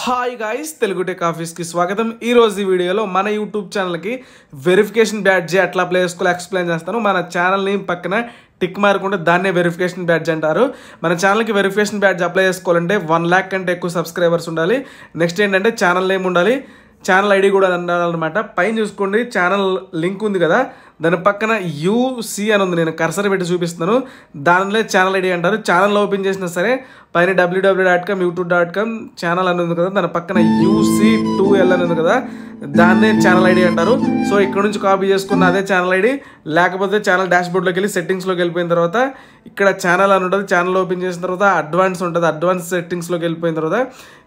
hi guys Telugu tech ఆఫీస్కి స్వాగతం ఈరోజు ఈ వీడియోలో మన యూట్యూబ్ ఛానల్కి వెరిఫికేషన్ బ్యాడ్జ్ ఎట్లా ప్లే చేసుకోవాలి ఎక్స్ప్లెయిన్ చేస్తాను మన ఛానల్ నేమ్ పక్కన టిక్ మారుకుంటే దాన్నే వెరిఫికేషన్ బ్యాడ్జ్ అంటారు మన ఛానల్కి వెరిఫికేషన్ బ్యాడ్జ్ అప్లై చేసుకోవాలంటే వన్ ల్యాక్ కంటే ఎక్కువ సబ్స్క్రైబర్స్ ఉండాలి నెక్స్ట్ ఏంటంటే ఛానల్ నేమ్ ఉండాలి ఛానల్ ఐడి కూడా అన్నమాట పైన చూసుకోండి ఛానల్ లింక్ ఉంది కదా దాని పక్కన యూసీ అని ఉంది నేను కర్సర్ పెట్టి చూపిస్తున్నాను దానిలో ఛానల్ ఐడి అంటారు ఛానల్ ఓపెన్ చేసినా సరే పైన W W dot com YouTube dot com channel అని ఉంది కదా దాని పక్కన యూసీ వెళ్ళాను కదా దాన్నే ఛానల్ ఐడి అంటారు సో ఇక్కడ నుంచి కాపీ చేసుకున్న అదే ఛానల్ ఐడి లేకపోతే ఛానల్ డాష్ బోర్డ్లోకి వెళ్ళి సెట్టింగ్స్లోకి వెళ్ళిపోయిన తర్వాత ఇక్కడ ఛానల్ అని ఉంటుంది ఛానల్ ఓపెన్ చేసిన తర్వాత అడ్వాన్స్ ఉంటుంది అడ్వాన్స్ సెట్టింగ్స్లోకి వెళ్ళిపోయిన తర్వాత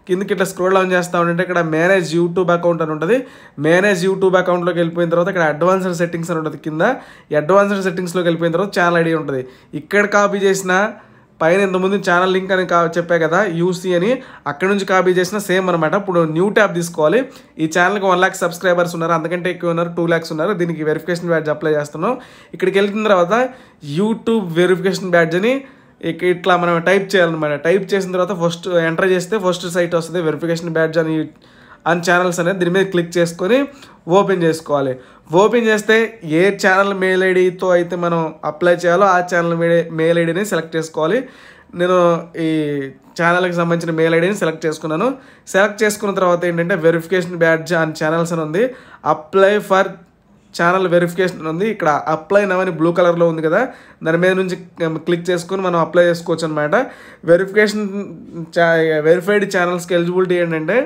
కిందకి ఇట్లా స్క్రోల్ డౌన్ చేస్తూ ఉంటే ఇక్కడ మేనేజ్ యూట్యూబ్ అకౌంట్ అని ఉంటుంది మేనేజ్ యూట్యూబ్ అకౌంట్లోకి వెళ్ళిపోయిన తర్వాత ఇక్కడ అడ్వాన్స్డ్ సెట్టింగ్స్ అని ఉంటుంది కింద అడ్వాన్స్డ్ సెట్టింగ్స్లోకి వెళ్ళిపోయిన తర్వాత ఛానల్ ఐడి ఉంటుంది ఇక్కడ కాపీ చేసిన పైన ఇంతకుముందు ఛానల్ లింక్ అని చెప్పే కదా యూసీ అని అక్కడ నుంచి కాపీ చేసిన సేమ్ అనమాట ఇప్పుడు న్యూ ట్యాబ్ తీసుకోవాలి ఈ ఛానల్కి వన్ ల్యాక్ సబ్స్క్రైబర్స్ ఉన్నారు అందుకంటే ఎక్కువ ఉన్నారు టూ ల్యాక్స్ ఉన్నారు దీనికి వెరిఫికేషన్ బ్యాడ్జ్ అప్లై చేస్తున్నాం ఇక్కడికి వెళ్ళిన తర్వాత యూట్యూబ్ వెరిఫికేషన్ బ్యాడ్జ్ అని ఇట్లా మనం టైప్ చేయాలన్నమాట టైప్ చేసిన తర్వాత ఫస్ట్ ఎంటర్ చేస్తే ఫస్ట్ సైట్ వస్తుంది వెరిఫికేషన్ బ్యాడ్జ్ అని అండ్ ఛానల్స్ అనేది దీని మీద క్లిక్ చేసుకొని ఓపెన్ చేసుకోవాలి ఓపెన్ చేస్తే ఏ ఛానల్ మెయిల్ ఐడితో అయితే మనం అప్లై చేయాలో ఆ ఛానల్ మెయిల్ ఐడిని సెలెక్ట్ చేసుకోవాలి నేను ఈ ఛానల్కి సంబంధించిన మెయిల్ ఐడిని సెలెక్ట్ చేసుకున్నాను సెలెక్ట్ చేసుకున్న తర్వాత ఏంటంటే వెరిఫికేషన్ బ్యాడ్జ్ అండ్ ఛానల్స్ అని ఉంది అప్లై ఫర్ ఛానల్ వెరిఫికేషన్ ఉంది ఇక్కడ అప్లై నవని బ్లూ కలర్లో ఉంది కదా దాని మీద నుంచి క్లిక్ చేసుకుని మనం అప్లై చేసుకోవచ్చు అనమాట వెరిఫికేషన్ వెరిఫైడ్ ఛానల్స్కి ఎలిజిబిలిటీ ఏంటంటే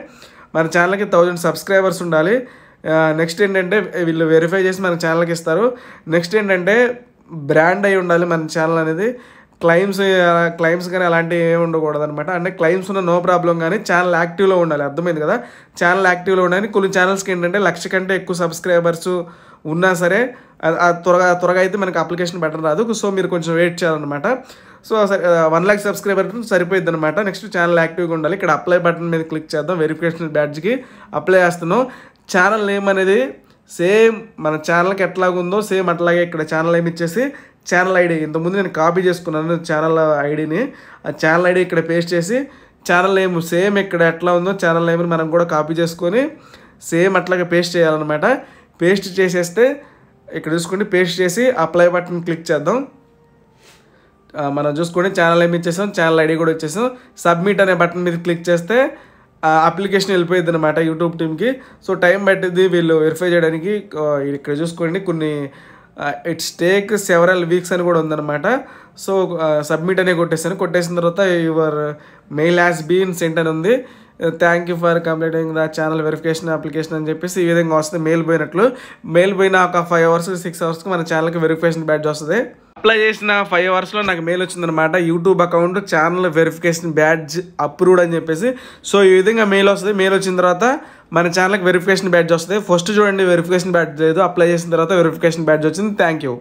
మన ఛానల్కి థౌజండ్ సబ్స్క్రైబర్స్ ఉండాలి నెక్స్ట్ ఏంటంటే వీళ్ళు వెరిఫై చేసి మన ఛానల్కి ఇస్తారు నెక్స్ట్ ఏంటంటే బ్రాండ్ అయి ఉండాలి మన ఛానల్ అనేది క్లైమ్స్ క్లైమ్స్ కానీ అలాంటివి ఏమి ఉండకూడదు అనమాట అంటే క్లైమ్స్ ఉన్న నో ప్రాబ్లం కానీ ఛానల్ యాక్టివ్లో ఉండాలి అర్థమైంది కదా ఛానల్ యాక్టివ్లో ఉండాలి కొన్ని ఛానల్స్కి ఏంటంటే లక్ష కంటే ఎక్కువ సబ్స్క్రైబర్స్ ఉన్నా సరే త్వరగా త్వరగా అయితే మనకు అప్లికేషన్ పెట్టడం రాదు సో మీరు కొంచెం వెయిట్ చేయాలన్నమాట సో వన్ ల్యాక్ సబ్స్క్రైబర్ సరిపోయింది అనమాట నెక్స్ట్ ఛానల్ యాక్టివ్గా ఉండాలి ఇక్కడ అప్లై బటన్ మీద క్లిక్ చేద్దాం వెరిఫికేషన్ బ్యాడ్జ్కి అప్లై చేస్తున్నాం ఛానల్ నేమ్ అనేది సేమ్ మన ఛానల్కి ఎట్లాగుందో సేమ్ అట్లాగే ఇక్కడ ఛానల్ ఏమి ఇచ్చేసి ఛానల్ ఐడి ఇంతకుముందు నేను కాపీ చేసుకున్నాను ఛానల్ ఐడిని ఆ ఛానల్ ఐడి ఇక్కడ పేస్ట్ చేసి ఛానల్ నేమ్ సేమ్ ఇక్కడ ఎట్లా ఉందో ఛానల్ నేమ్ని మనం కూడా కాపీ చేసుకొని సేమ్ అట్లాగే పేస్ట్ చేయాలన్నమాట పేస్ట్ చేసేస్తే ఇక్కడ చూసుకోండి పేస్ట్ చేసి అప్లై బటన్ క్లిక్ చేద్దాం మనం చూసుకోండి ఛానల్ ఏమి ఇచ్చేసాం ఛానల్ ఐడి కూడా ఇచ్చేసాం సబ్మిట్ అనే బటన్ మీద క్లిక్ చేస్తే అప్లికేషన్ వెళ్ళిపోయింది అనమాట యూట్యూబ్ టీమ్కి సో టైం పట్టింది వీళ్ళు వెరిఫై చేయడానికి ఇక్కడ చూసుకోండి కొన్ని ఇట్స్ టేక్ సెవరల్ వీక్స్ అని కూడా ఉందన్నమాట సో సబ్మిట్ అనే కొట్టేసాను కొట్టేసిన తర్వాత your mail has been sent అని ఉంది thank you for completing the channel verification application అని చెప్పేసి ఈ విధంగా వస్తుంది మెయిల్ పోయినట్లు మెయిల్ పోయిన ఒక ఫైవ్ అవర్స్ సిక్స్ అవర్స్కి మన ఛానల్కి వెరిఫికేషన్ బ్యాడ్జ్ వస్తుంది అప్లై చేసిన ఫైవ్ అవర్స్లో నాకు మెయిల్ వచ్చిందనమాట YouTube account channel verification badge approved అని చెప్పేసి సో ఈ విధంగా మెయిల్ వస్తుంది మెయిల్ వచ్చిన తర్వాత మన ఛానల్కి వెరిఫికేషన్ బ్యాడ్జ్ వస్తుంది ఫస్ట్ చూడండి వెరిఫికేషన్ బ్యాడ్జ్ లేదు అప్లై చేసిన తర్వాత వెరిఫికేషన్ బ్యాడ్జ్ వచ్చింది థ్యాంక్ యూ